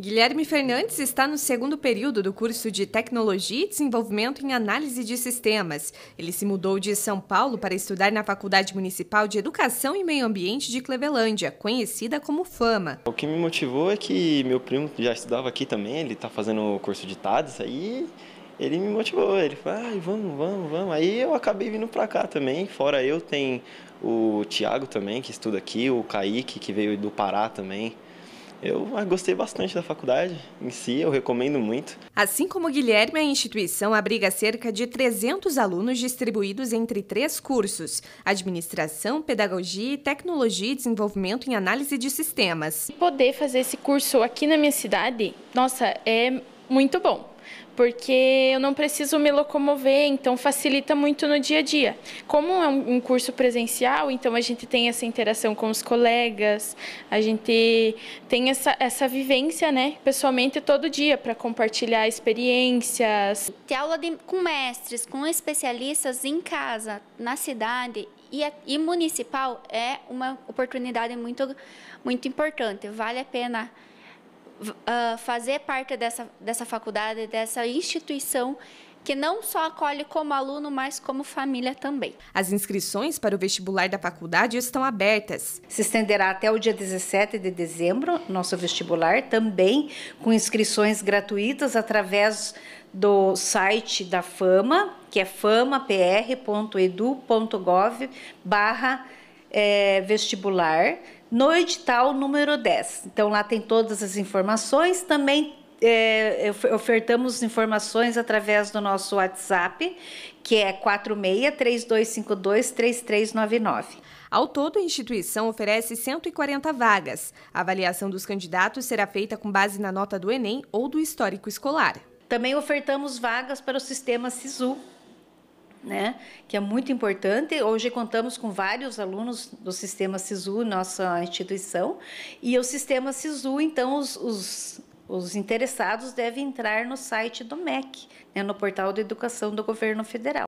Guilherme Fernandes está no segundo período do curso de Tecnologia e Desenvolvimento em Análise de Sistemas. Ele se mudou de São Paulo para estudar na Faculdade Municipal de Educação e Meio Ambiente de Clevelândia, conhecida como FAMA. O que me motivou é que meu primo já estudava aqui também, ele está fazendo o curso de TADS, aí ele me motivou, ele falou, ah, vamos, vamos, vamos. Aí eu acabei vindo para cá também, fora eu, tem o Tiago também, que estuda aqui, o Kaique, que veio do Pará também. Eu ah, gostei bastante da faculdade em si, eu recomendo muito. Assim como Guilherme, a instituição abriga cerca de 300 alunos distribuídos entre três cursos: Administração, Pedagogia e Tecnologia e Desenvolvimento em Análise de Sistemas. Poder fazer esse curso aqui na minha cidade, nossa, é muito bom porque eu não preciso me locomover, então facilita muito no dia a dia. Como é um curso presencial, então a gente tem essa interação com os colegas, a gente tem essa, essa vivência, né, pessoalmente todo dia para compartilhar experiências. Ter aula de, com mestres, com especialistas em casa, na cidade e, e, municipal é uma oportunidade muito, muito importante. Vale a pena uh, fazer parte dessa, dessa faculdade, dessa instituição que não só acolhe como aluno, mas como família também. As inscrições para o vestibular da faculdade estão abertas. Se estenderá até o dia 17 de dezembro, nosso vestibular, também com inscrições gratuitas através do site da Fama, que é famapr.edu.gov barra é, vestibular no edital número 10. Então, lá tem todas as informações. Também é, ofertamos informações através do nosso WhatsApp, que é 46 3399. Ao todo, a instituição oferece 140 vagas. A avaliação dos candidatos será feita com base na nota do Enem ou do histórico escolar. Também ofertamos vagas para o sistema SISU, né, que é muito importante. Hoje contamos com vários alunos do sistema SISU, nossa instituição, e o sistema SISU, então, os, os, os interessados devem entrar no site do MEC, né, no portal de educação do governo federal.